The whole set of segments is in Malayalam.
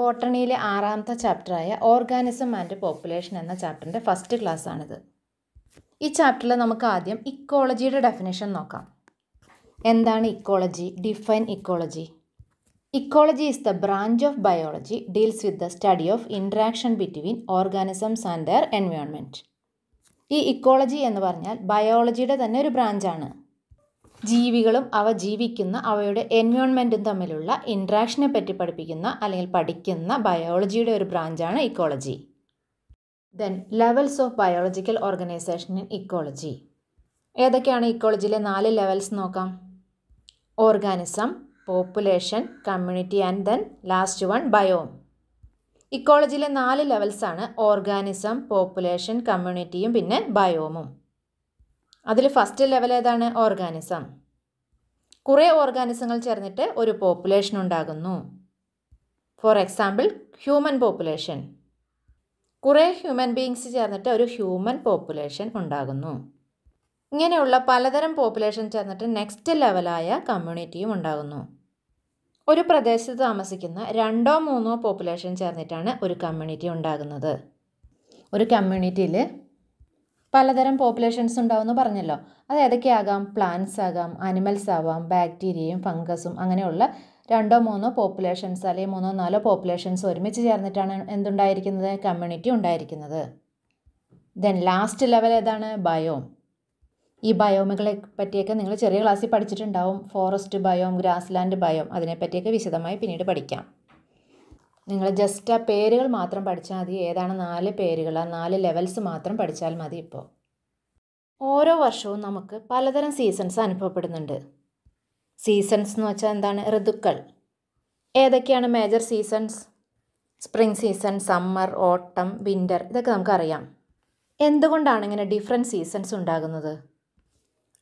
ബോട്ടണിയിലെ ആറാമത്തെ ചാപ്റ്ററായ ഓർഗാനിസം ആൻഡ് പോപ്പുലേഷൻ എന്ന ചാപ്റ്ററിൻ്റെ ഫസ്റ്റ് ക്ലാസ് ആണിത് ഈ ചാപ്റ്ററിൽ നമുക്ക് ആദ്യം ഇക്കോളജിയുടെ ഡെഫിനേഷൻ നോക്കാം എന്താണ് ecology define ecology ecology is the branch of biology deals with the study of interaction between organisms and their environment ഈ ഇക്കോളജി എന്ന് പറഞ്ഞാൽ ബയോളജിയുടെ തന്നെ ഒരു ബ്രാഞ്ചാണ് ജീവികളും അവ ജീവിക്കുന്ന അവയുടെ എൻവയോൺമെൻറ്റും തമ്മിലുള്ള ഇൻട്രാക്ഷനെ പറ്റി പഠിപ്പിക്കുന്ന അല്ലെങ്കിൽ പഠിക്കുന്ന ബയോളജിയുടെ ഒരു ബ്രാഞ്ചാണ് ecology then levels of biological organisation in ecology ഏതൊക്കെയാണ് ഇക്കോളജിയിലെ നാല് ലെവൽസ് നോക്കാം organism population community and then last one biome ഇക്കോളജിയിലെ നാല് ലെവൽസാണ് ഓർഗാനിസം പോപ്പുലേഷൻ കമ്മ്യൂണിറ്റിയും പിന്നെ ബയോമും അതിൽ ഫസ്റ്റ് ലെവൽ ഏതാണ് ഓർഗാനിസം കുറേ ഓർഗാനിസങ്ങൾ ചേർന്നിട്ട് ഒരു പോപ്പുലേഷൻ ഉണ്ടാകുന്നു ഫോർ എക്സാമ്പിൾ ഹ്യൂമൻ പോപ്പുലേഷൻ കുറേ ഹ്യൂമൻ ബീങ്സ് ചേർന്നിട്ട് ഒരു ഹ്യൂമൻ പോപ്പുലേഷൻ ഉണ്ടാകുന്നു ഇങ്ങനെയുള്ള പലതരം പോപ്പുലേഷൻ ചേർന്നിട്ട് നെക്സ്റ്റ് ലെവലായ കമ്മ്യൂണിറ്റിയും ഉണ്ടാകുന്നു ഒരു പ്രദേശത്ത് താമസിക്കുന്ന രണ്ടോ മൂന്നോ പോപ്പുലേഷൻ ചേർന്നിട്ടാണ് ഒരു കമ്മ്യൂണിറ്റി ഉണ്ടാകുന്നത് ഒരു കമ്മ്യൂണിറ്റിയിൽ പലതരം പോപ്പുലേഷൻസ് ഉണ്ടാവുമെന്ന് പറഞ്ഞല്ലോ അത് ഏതൊക്കെയാകാം പ്ലാന്റ്സ് ആകാം അനിമൽസ് ആവാം ബാക്ടീരിയയും ഫംഗസും അങ്ങനെയുള്ള രണ്ടോ മൂന്നോ പോപ്പുലേഷൻസ് അല്ലെങ്കിൽ മൂന്നോ നാലോ പോപ്പുലേഷൻസ് ഒരുമിച്ച് ചേർന്നിട്ടാണ് എന്തുണ്ടായിരിക്കുന്നത് കമ്മ്യൂണിറ്റി ഉണ്ടായിരിക്കുന്നത് ദെൻ ലാസ്റ്റ് ലെവൽ ഏതാണ് ബയോം ഈ ബയോമുകളെ പറ്റിയൊക്കെ നിങ്ങൾ ചെറിയ ക്ലാസ്സിൽ പഠിച്ചിട്ടുണ്ടാവും forest biome grassland biome അതിനെപ്പറ്റിയൊക്കെ വിശദമായി പിന്നീട് പഠിക്കാം നിങ്ങൾ ജസ്റ്റ് ആ പേരുകൾ മാത്രം പഠിച്ചാൽ മതി ഏതാണ് നാല് പേരുകൾ ആ നാല് ലെവൽസ് മാത്രം പഠിച്ചാൽ മതി ഇപ്പോൾ ഓരോ വർഷവും നമുക്ക് പലതരം സീസൺസ് അനുഭവപ്പെടുന്നുണ്ട് സീസൺസ് എന്ന് വെച്ചാൽ എന്താണ് ഋതുക്കൾ ഏതൊക്കെയാണ് major seasons spring season summer autumn winter ഇതൊക്കെ നമുക്കറിയാം എന്തുകൊണ്ടാണ് ഇങ്ങനെ ഡിഫറെൻ്റ് സീസൺസ് ഉണ്ടാകുന്നത്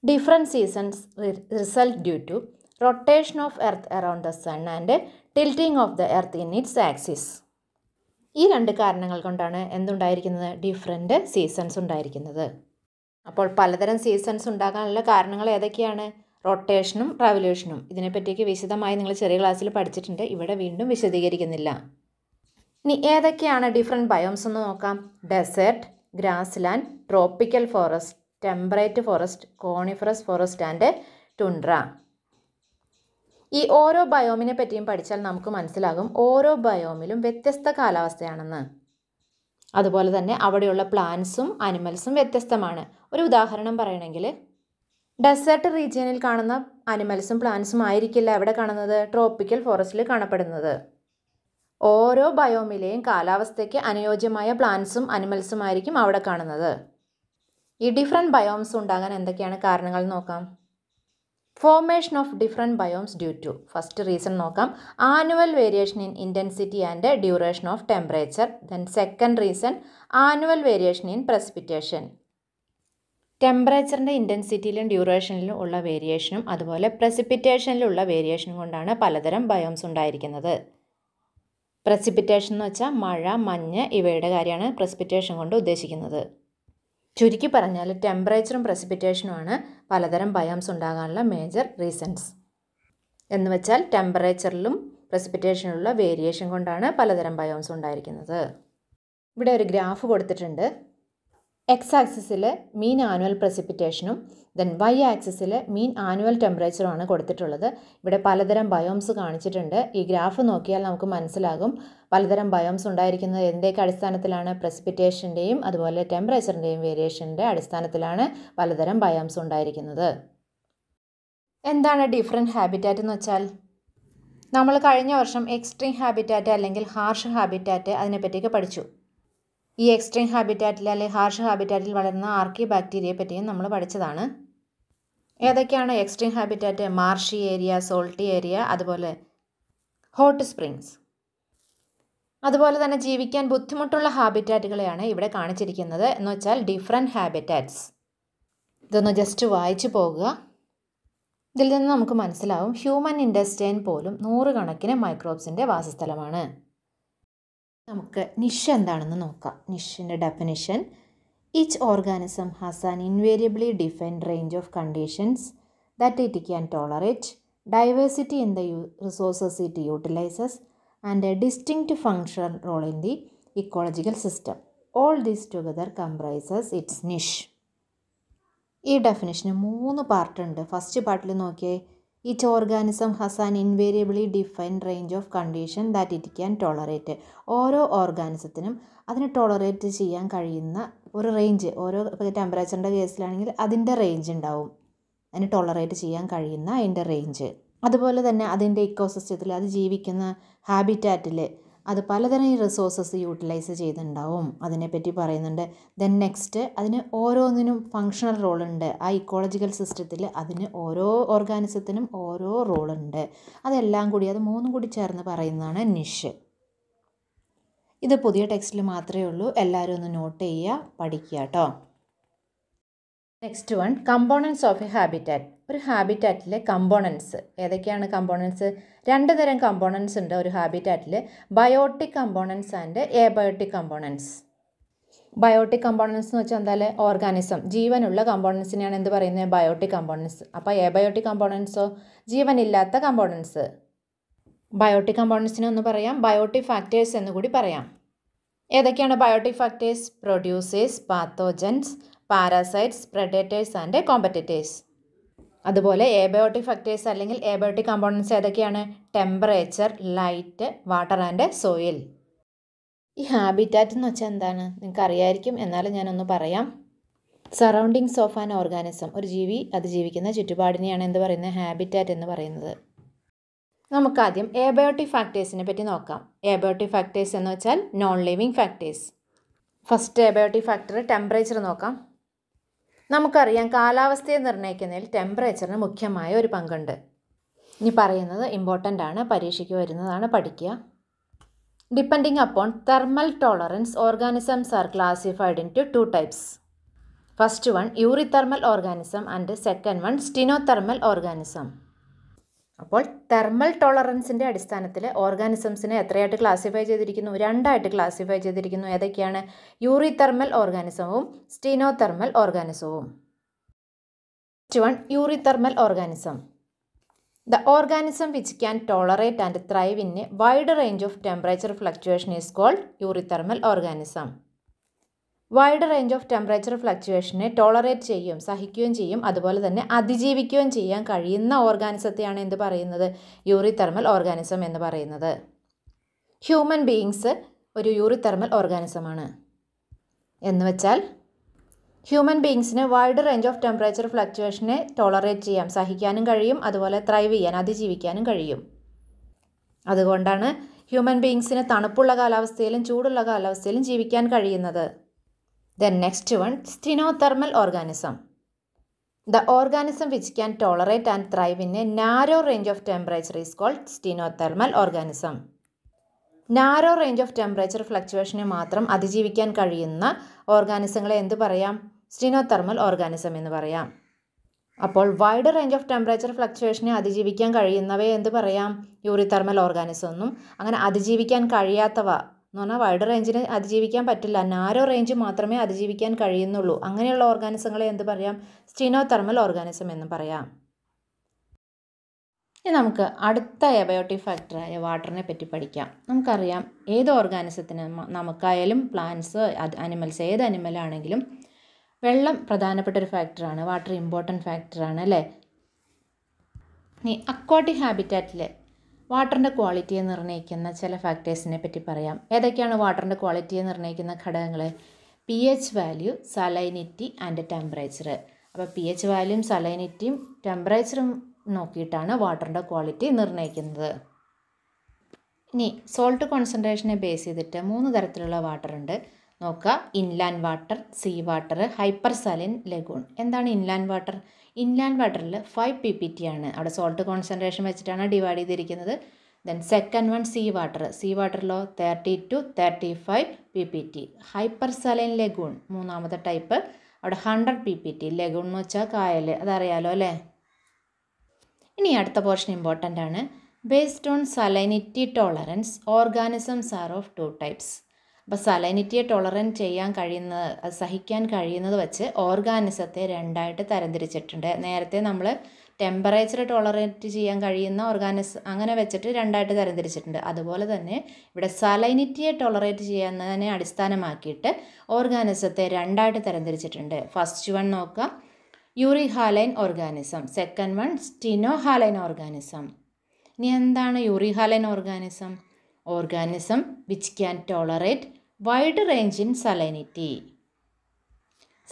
different seasons result due to rotation of earth around the sun and tilting of the earth in its axis ഈ രണ്ട് കാരണങ്ങൾ കൊണ്ടാണ് എന്തുണ്ടായിരിക്കുന്നത് ഡിഫറെൻറ്റ് സീസൺസ് ഉണ്ടായിരിക്കുന്നത് അപ്പോൾ പലതരം സീസൺസ് ഉണ്ടാകാനുള്ള കാരണങ്ങൾ ഏതൊക്കെയാണ് റൊട്ടേഷനും റവല്യൂഷനും ഇതിനെപ്പറ്റിയൊക്കെ വിശദമായി നിങ്ങൾ ചെറിയ ക്ലാസ്സിൽ പഠിച്ചിട്ടുണ്ട് ഇവിടെ വീണ്ടും വിശദീകരിക്കുന്നില്ല ഇനി ഏതൊക്കെയാണ് ഡിഫറെൻറ്റ് ബയോംസ് എന്ന് നോക്കാം desert grassland tropical forest temperate forest coniferous forest and tundra ഈ ഓരോ ബയോമിനെ പറ്റിയും പഠിച്ചാൽ നമുക്ക് മനസ്സിലാകും ഓരോ ബയോമിലും വ്യത്യസ്ത കാലാവസ്ഥയാണെന്ന് അതുപോലെ തന്നെ അവിടെയുള്ള പ്ലാന്റ്സും അനിമൽസും വ്യത്യസ്തമാണ് ഒരു ഉദാഹരണം പറയണമെങ്കിൽ ഡെസേർട്ട് റീജിയനിൽ കാണുന്ന അനിമൽസും പ്ലാന്റ്സും ആയിരിക്കില്ല എവിടെ കാണുന്നത് ട്രോപ്പിക്കൽ ഫോറസ്റ്റിൽ കാണപ്പെടുന്നത് ഓരോ ബയോമിലെയും കാലാവസ്ഥയ്ക്ക് അനുയോജ്യമായ പ്ലാന്റ്സും അനിമൽസും ആയിരിക്കും അവിടെ കാണുന്നത് ഈ ഡിഫറെൻറ്റ് ബയോംസ് ഉണ്ടാകാൻ എന്തൊക്കെയാണ് കാരണങ്ങൾ നോക്കാം formation of different biomes due to first reason നോക്കാം annual variation in intensity and duration of temperature then second reason annual variation in precipitation ടെമ്പറേച്ചറിൻ്റെ ഇൻറ്റൻസിറ്റിയിലും ഡ്യൂറേഷനിലും ഉള്ള വേരിയേഷനും അതുപോലെ പ്രസിപ്പിറ്റേഷനിലുള്ള വേരിയേഷനും കൊണ്ടാണ് പലതരം ബയോംസ് ഉണ്ടായിരിക്കുന്നത് പ്രസിപ്പിറ്റേഷൻ എന്ന് വെച്ചാൽ മഴ മഞ്ഞ് ഇവയുടെ കാര്യമാണ് പ്രസിപ്പിറ്റേഷൻ കൊണ്ട് ഉദ്ദേശിക്കുന്നത് ചുരുക്കി പറഞ്ഞാൽ ടെമ്പറേച്ചറും പ്രസിപ്പിറ്റേഷനുമാണ് പലതരം ബയോംസ് ഉണ്ടാകാനുള്ള മേജർ റീസൺസ് എന്ന് വെച്ചാൽ ടെമ്പറേച്ചറിലും പ്രസിപ്പിറ്റേഷനിലുള്ള വേരിയേഷൻ കൊണ്ടാണ് പലതരം ബയോംസ് ഉണ്ടായിരിക്കുന്നത് ഇവിടെ ഒരു ഗ്രാഫ് കൊടുത്തിട്ടുണ്ട് എക്സ് ആക്സിസിൽ മീൻ ആനുവൽ പ്രസിപ്പിറ്റേഷനും ദെൻ വൈ ആക്സിസിൽ മീൻ ആനുവൽ ടെമ്പറേച്ചറും ആണ് കൊടുത്തിട്ടുള്ളത് ഇവിടെ പലതരം ബയോംസ് കാണിച്ചിട്ടുണ്ട് ഈ ഗ്രാഫ് നോക്കിയാൽ നമുക്ക് മനസ്സിലാകും പലതരം ബയോംസ് ഉണ്ടായിരിക്കുന്നത് എന്തൊക്കെ അടിസ്ഥാനത്തിലാണ് പ്രസിപ്പിറ്റേഷൻ്റെയും അതുപോലെ ടെമ്പറേച്ചറിൻ്റെയും വേരിയേഷൻ്റെ അടിസ്ഥാനത്തിലാണ് പലതരം ബയോംസ് ഉണ്ടായിരിക്കുന്നത് എന്താണ് ഡിഫറെൻറ്റ് ഹാബിറ്റാറ്റ് എന്ന് വെച്ചാൽ നമ്മൾ കഴിഞ്ഞ വർഷം എക്സ്ട്രീം ഹാബിറ്റാറ്റ് അല്ലെങ്കിൽ ഹാർഷ് ഹാബിറ്റാറ്റ് അതിനെപ്പറ്റിയൊക്കെ പഠിച്ചു ഈ എക്സ്ട്രീം ഹാബിറ്റാറ്റിൽ അല്ലെങ്കിൽ ഹാർഷ് ഹാബിറ്റാറ്റിൽ വളരുന്ന ആർക്കി ബാക്ടീരിയയെ പറ്റിയും നമ്മൾ പഠിച്ചതാണ് ഏതൊക്കെയാണ് extreme habitat marshy area salty area അതുപോലെ ഹോട്ട് സ്പ്രിങ്സ് അതുപോലെ തന്നെ ജീവിക്കാൻ ബുദ്ധിമുട്ടുള്ള ഹാബിറ്റാറ്റുകളെയാണ് ഇവിടെ കാണിച്ചിരിക്കുന്നത് എന്ന് വെച്ചാൽ ഡിഫറെൻറ്റ് ഹാബിറ്റാറ്റ്സ് ഇതൊന്ന് ജസ്റ്റ് വായിച്ചു പോകുക ഇതിൽ നിന്ന് നമുക്ക് മനസ്സിലാവും ഹ്യൂമൻ ഇൻഡസ്റ്റൈൻ പോലും നൂറുകണക്കിന് മൈക്രോബ്സിൻ്റെ വാസസ്ഥലമാണ് നമുക്ക് നിഷ് എന്താണെന്ന് നോക്കാം നിഷിൻ്റെ definition each organism has an invariably defined range of conditions that it can tolerate diversity in the you resources it utilizes and a distinct function role in the ecological system all these together comprises its niche ഈ ഡെഫിനിഷന് മൂന്ന് പാർട്ടുണ്ട് ഫസ്റ്റ് പാർട്ടിൽ നോക്കിയേ it organism has an invariably defined range of condition that it can tolerate ഓരോ ഓർഗാനിസത്തിനും അതിനെ ടോളറേറ്റ് ചെയ്യാൻ കഴിയുന്ന ഒരു റേഞ്ച് ഓരോ ടെമ്പറേച്ചറിൻ്റെ കേസിലാണെങ്കിൽ അതിൻ്റെ റേഞ്ച് ഉണ്ടാവും അതിന് ടോളറേറ്റ് ചെയ്യാൻ കഴിയുന്ന അതിൻ്റെ റേഞ്ച് അതുപോലെ തന്നെ അതിൻ്റെ ഇക്കോസിസ്റ്റത്തിൽ അത് ജീവിക്കുന്ന ഹാബിറ്റാറ്റിൽ അത് പലതരം റിസോഴ്സസ് യൂട്ടിലൈസ് ചെയ്തിട്ടുണ്ടാവും അതിനെപ്പറ്റി പറയുന്നുണ്ട് ദെൻ നെക്സ്റ്റ് അതിന് ഓരോന്നിനും ഫങ്ഷണൽ റോളുണ്ട് ആ ഇക്കോളജിക്കൽ സിസ്റ്റത്തിൽ അതിന് ഓരോ ഓർഗാനിസത്തിനും ഓരോ റോളുണ്ട് അതെല്ലാം കൂടി അത് മൂന്നും കൂടി ചേർന്ന് പറയുന്നതാണ് നിഷ് ഇത് പുതിയ ടെക്സ്റ്റിൽ മാത്രമേ ഉള്ളൂ എല്ലാവരും ഒന്ന് നോട്ട് ചെയ്യുക പഠിക്കുക കേട്ടോ next one components of a habitat ഒരു ഹാബിറ്റാറ്റിലെ കമ്പോണൻസ് ഏതൊക്കെയാണ് കമ്പോണൻസ് രണ്ട് തരം കമ്പോണൻസ് ഉണ്ട് ഒരു ഹാബിറ്റാറ്റിൽ biotic components and abiotic components biotic components എന്ന് വെച്ചാൽ എന്തായാലും ഓർഗാനിസം ജീവനുള്ള കമ്പോണൻസിനെയാണ് എന്ത് പറയുന്നത് ബയോട്ടിക് കമ്പോണൻസ് അപ്പോൾ എബയോട്ടിക് കമ്പോണൻസോ ജീവനില്ലാത്ത കമ്പോണൻസ് ബയോട്ടിക് കമ്പോണൻസിനൊന്ന് ഒന്ന് പറയാം ബയോട്ടിക് ഫാക്ടേഴ്സ് എന്ന് കൂടി പറയാം ഏതൊക്കെയാണ് biotic factors producers pathogens parasites predators and competitors അതുപോലെ ഏബയോട്ടിക് ഫാക്ടേഴ്സ് അല്ലെങ്കിൽ ഏബയോട്ടിക് കമ്പോണൻസ് ഏതൊക്കെയാണ് temperature light water and soil ഈ ഹാബിറ്റാറ്റ് എന്ന് വെച്ചാൽ എന്താണ് നിങ്ങൾക്ക് അറിയായിരിക്കും എന്നാലും ഞാനൊന്ന് പറയാം സറൗണ്ടിങ്സ് ഓഫ് ആൻ ഓർഗാനിസം ഒരു ജീവി അത് ജീവിക്കുന്ന ചുറ്റുപാടിനെയാണ് എന്ത് പറയുന്നത് ഹാബിറ്റാറ്റ് എന്ന് പറയുന്നത് നമുക്കാദ്യം ഏബയോട്ടിക് ഫാക്ടേഴ്സിനെ പറ്റി നോക്കാം ഏബയോട്ടിക് ഫാക്ടേഴ്സ് എന്ന് വെച്ചാൽ non living factors first abiotic factor temperature നോക്കാം നമുക്കറിയാം കാലാവസ്ഥയെ നിർണ്ണയിക്കുന്നതിൽ ടെമ്പറേച്ചറിന് മുഖ്യമായ ഒരു പങ്കുണ്ട് ഇനി പറയുന്നത് ഇമ്പോർട്ടൻ്റ് ആണ് പരീക്ഷയ്ക്ക് വരുന്നതാണ് പഠിക്കുക depending upon thermal tolerance organisms are classified into two types first one eurythermal organism and second one stenothermal organism അപ്പോൾ തെർമൽ ടോളറൻസിൻ്റെ അടിസ്ഥാനത്തിൽ ഓർഗാനിസംസിനെ എത്രയായിട്ട് ക്ലാസിഫൈ ചെയ്തിരിക്കുന്നു രണ്ടായിട്ട് ക്ലാസിഫൈ ചെയ്തിരിക്കുന്നു ഏതൊക്കെയാണ് യൂറി തെർമൽ ഓർഗാനിസവും സ്റ്റീനോ തെർമൽ ഓർഗാനിസവും first one eurythermal organism the organism which can tolerate and thrive in a wide range of temperature fluctuation is called thermal organism wide range of temperature ഫ്ലക്ച്വേഷനെ ടോളറേറ്റ് ചെയ്യും സഹിക്കുകയും ചെയ്യും അതുപോലെ തന്നെ അതിജീവിക്കുകയും ചെയ്യാൻ കഴിയുന്ന ഓർഗാനിസത്തെയാണ് എന്ത് പറയുന്നത് യൂറി തെർമൽ ഓർഗാനിസം എന്ന് പറയുന്നത് ഹ്യൂമൻ ബീയിങ്സ് ഒരു യൂറി തെർമൽ ഓർഗാനിസമാണ് എന്ന് വെച്ചാൽ ഹ്യൂമൻ ബീയിങ്സിന് വൈഡ് റേഞ്ച് ഓഫ് ടെമ്പറേച്ചർ ഫ്ലക്ച്വേഷനെ ടോളറേറ്റ് ചെയ്യാം സഹിക്കാനും കഴിയും അതുപോലെ ത്രൈവ് ചെയ്യാൻ അതിജീവിക്കാനും കഴിയും അതുകൊണ്ടാണ് ഹ്യൂമൻ ബീയിങ്സിന് തണുപ്പുള്ള കാലാവസ്ഥയിലും ചൂടുള്ള കാലാവസ്ഥയിലും ജീവിക്കാൻ കഴിയുന്നത് Then next one, stenothermal organism. The organism which can tolerate and thrive in a narrow range of temperature is called stenothermal organism narrow range of temperature ഫ്ലക്ച്വേഷനെ മാത്രം അതിജീവിക്കാൻ കഴിയുന്ന ഓർഗാനിസങ്ങളെ എന്ത് പറയാം സ്റ്റിനോതെർമൽ ഓർഗാനിസം എന്ന് പറയാം അപ്പോൾ വൈഡ് റേഞ്ച് ഓഫ് ടെമ്പറേച്ചർ ഫ്ലക്ച്വേഷനെ അതിജീവിക്കാൻ കഴിയുന്നവയെ എന്ത് പറയാം യൂറിതെർമൽ ഓർഗാനിസം എന്നും അങ്ങനെ അതിജീവിക്കാൻ കഴിയാത്തവ എന്ന് പറഞ്ഞാൽ വൈഡ് റേഞ്ചിനെ അതിജീവിക്കാൻ പറ്റില്ല നാരോ റേഞ്ച് മാത്രമേ അതിജീവിക്കാൻ കഴിയുന്നുള്ളൂ അങ്ങനെയുള്ള ഓർഗാനിസങ്ങളെ എന്ത് പറയാം സ്റ്റിനോ തെർമൽ ഓർഗാനിസം എന്ന് പറയാം ഇനി നമുക്ക് അടുത്ത എബയോട്ടിക് ഫാക്ടറായ വാട്ടറിനെ പറ്റി പഠിക്കാം നമുക്കറിയാം ഏത് ഓർഗാനിസത്തിന് നമുക്കായാലും പ്ലാന്റ്സ് അനിമൽസ് ഏത് അനിമലാണെങ്കിലും വെള്ളം പ്രധാനപ്പെട്ട ഒരു ഫാക്ടറാണ് വാട്ടർ ഇമ്പോർട്ടൻറ്റ് ഫാക്ടറാണ് അല്ലേ ഇനി അക്വാട്ടിക് ഹാബിറ്റാറ്റിലെ വാട്ടറിൻ്റെ ക്വാളിറ്റിയെ നിർണ്ണയിക്കുന്ന ചില ഫാക്ടേഴ്സിനെ പറ്റി പറയാം ഏതൊക്കെയാണ് വാട്ടറിൻ്റെ ക്വാളിറ്റിയെ നിർണ്ണയിക്കുന്ന ഘടകങ്ങൾ P H value salinity and temperature അപ്പോൾ പി എച്ച് വാല്യൂം സലൈനിറ്റിയും ടെമ്പറേച്ചറും നോക്കിയിട്ടാണ് വാട്ടറിൻ്റെ ക്വാളിറ്റി നിർണ്ണയിക്കുന്നത് ഇനി സോൾട്ട് കോൺസെൻട്രേഷനെ ബേസ് ചെയ്തിട്ട് മൂന്ന് തരത്തിലുള്ള വാട്ടറുണ്ട് നോക്കുക inland water sea water hypersaline lagoon എന്താണ് ഇൻലാൻഡ് വാട്ടർ ഇൻലാൻഡ് വാട്ടറിൽ ഫൈവ് പി പി ടി ആണ് അവിടെ സോൾട്ട് കോൺസെൻട്രേഷൻ വെച്ചിട്ടാണ് ഡിവൈഡ് ചെയ്തിരിക്കുന്നത് then second one sea water sea വാട്ടറിലോ thirty to thirty five P P T hypersaline lagoon മൂന്നാമത്തെ ടൈപ്പ് അവിടെ hundred P P T lagoon എന്ന് വെച്ചാൽ കായൽ അതറിയാലോ അല്ലേ ഇനി അടുത്ത പോർഷൻ ഇമ്പോർട്ടൻ്റ് ആണ് based on salinity tolerance organisms are of two types അപ്പോൾ സലൈനിറ്റിയെ ടോളറൻറ്റ് ചെയ്യാൻ കഴിയുന്ന സഹിക്കാൻ കഴിയുന്നത് വെച്ച് ഓർഗാനിസത്തെ രണ്ടായിട്ട് തരംതിരിച്ചിട്ടുണ്ട് നേരത്തെ നമ്മൾ ടെമ്പറേച്ചർ ടോളറേറ്റ് ചെയ്യാൻ കഴിയുന്ന ഓർഗാനിസ് അങ്ങനെ വെച്ചിട്ട് രണ്ടായിട്ട് തരംതിരിച്ചിട്ടുണ്ട് അതുപോലെ തന്നെ ഇവിടെ സലൈനിറ്റിയെ ടോളറേറ്റ് ചെയ്യുന്നതിനെ അടിസ്ഥാനമാക്കിയിട്ട് ഓർഗാനിസത്തെ രണ്ടായിട്ട് തരംതിരിച്ചിട്ടുണ്ട് ഫസ്റ്റ് വൺ നോക്കുക euryhaline organism second one stenohaline organism ഇനി എന്താണ് euryhaline organism organism which can tolerate wide range in salinity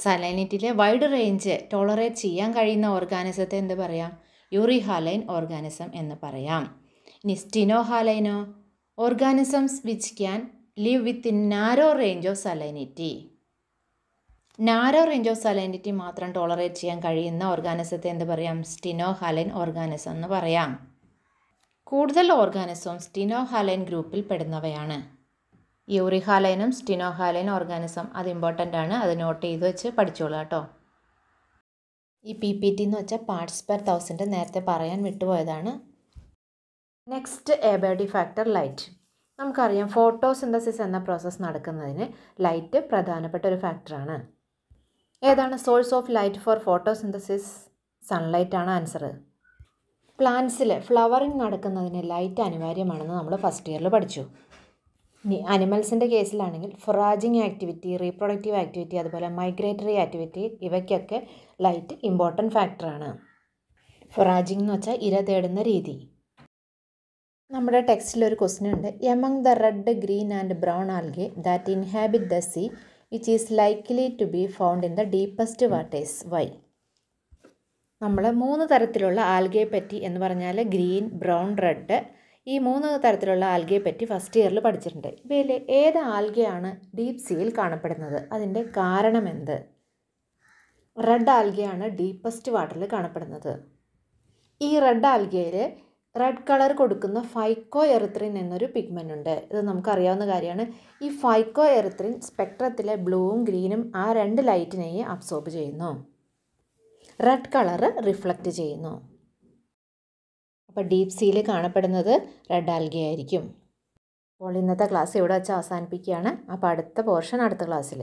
സലൈനിറ്റിയിലെ വൈഡ് റേഞ്ച് ടോളറേറ്റ് ചെയ്യാൻ കഴിയുന്ന ഓർഗാനിസത്തെ എന്ത് പറയാം യൂറിഹാലൈൻ ഓർഗാനിസം എന്ന് പറയാം ഇനി സ്റ്റിനോഹാലൈനോ organisms which can live within narrow range of salinity narrow range of salinity മാത്രം ടോളറേറ്റ് ചെയ്യാൻ കഴിയുന്ന ഓർഗാനിസത്തെ എന്ത് പറയാം സ്റ്റിനോഹാലൈൻ ഓർഗാനിസം എന്ന് പറയാം കൂടുതൽ ഓർഗാനിസം സ്റ്റിനോഹാലൈൻ ഗ്രൂപ്പിൽ പെടുന്നവയാണ് യൂറിഹാലൈനും സ്റ്റിനോഹാലൈൻ ഓർഗാനിസം അത് ഇമ്പോർട്ടൻ്റ് ആണ് അത് നോട്ട് ചെയ്ത് വെച്ച് പഠിച്ചോളൂ കേട്ടോ ഈ പി പി ടി എന്ന് വെച്ചാൽ പാർട്സ് പെർ തൗസൻഡ് നേരത്തെ പറയാൻ വിട്ടുപോയതാണ് നെക്സ്റ്റ് എബേഡി ഫാക്ടർ ലൈറ്റ് നമുക്കറിയാം ഫോട്ടോസിന്തസിസ് എന്ന പ്രോസസ്സ് നടക്കുന്നതിന് ലൈറ്റ് പ്രധാനപ്പെട്ട ഒരു ഫാക്ടറാണ് ഏതാണ് source of light for photosynthesis sunlight ആണ് ആൻസർ പ്ലാന്റ്സിൽ ഫ്ലവറിങ് നടക്കുന്നതിന് ലൈറ്റ് അനിവാര്യമാണെന്ന് നമ്മൾ ഫസ്റ്റ് ഇയറിൽ പഠിച്ചു ഇനി അനിമൽസിൻ്റെ കേസിലാണെങ്കിൽ ഫൊറാജിങ് ആക്ടിവിറ്റി റീപ്രൊഡക്റ്റീവ് ആക്ടിവിറ്റി അതുപോലെ മൈഗ്രേറ്ററി ആക്ടിവിറ്റി ഇവയ്ക്കൊക്കെ ലൈറ്റ് ഇമ്പോർട്ടൻ്റ് ഫാക്ടറാണ് ഫൊറാജിങ് എന്ന് വെച്ചാൽ ഇര തേടുന്ന രീതി നമ്മുടെ ടെക്സ്റ്റിൽ ഒരു ക്വസ്റ്റ്യൻ ഉണ്ട് among the red green and brown algae that inhabit the sea which is likely to be found in the deepest waters why നമ്മൾ മൂന്ന് തരത്തിലുള്ള ആൽഗയെ പറ്റി എന്ന് പറഞ്ഞാൽ ഗ്രീൻ ബ്രൗൺ റെഡ് ഈ മൂന്ന് തരത്തിലുള്ള ആൽഗയെ പറ്റി ഫസ്റ്റ് ഇയറിൽ പഠിച്ചിട്ടുണ്ട് ഇവയിൽ ഏത് ആൽഗയാണ് ഡീപ് സീയിൽ കാണപ്പെടുന്നത് അതിൻ്റെ എന്ത് റെഡ് ആൽഗയാണ് ഡീപ്പസ്റ്റ് വാട്ടറിൽ കാണപ്പെടുന്നത് ഈ റെഡ് ആൽഗയിൽ റെഡ് കളർ കൊടുക്കുന്ന ഫൈക്കോ എറിത്രിൻ എന്നൊരു പിഗ്മെൻ്റ് ഉണ്ട് ഇത് നമുക്കറിയാവുന്ന കാര്യമാണ് ഈ ഫൈക്കോ എറിത്രിൻ സ്പെക്ട്രത്തിലെ ബ്ലൂവും ഗ്രീനും ആ രണ്ട് ലൈറ്റിനെയും അബ്സോർബ് ചെയ്യുന്നു റെഡ് കളറ് റിഫ്ലക്റ്റ് ചെയ്യുന്നു അപ്പോൾ ഡീപ് സീയിൽ കാണപ്പെടുന്നത് റെഡ് ആൽഗി ആയിരിക്കും അപ്പോൾ ഇന്നത്തെ ക്ലാസ് ഇവിടെ വെച്ച് അവസാനിപ്പിക്കുകയാണ് അപ്പോൾ അടുത്ത പോർഷൻ അടുത്ത ക്ലാസ്സിൽ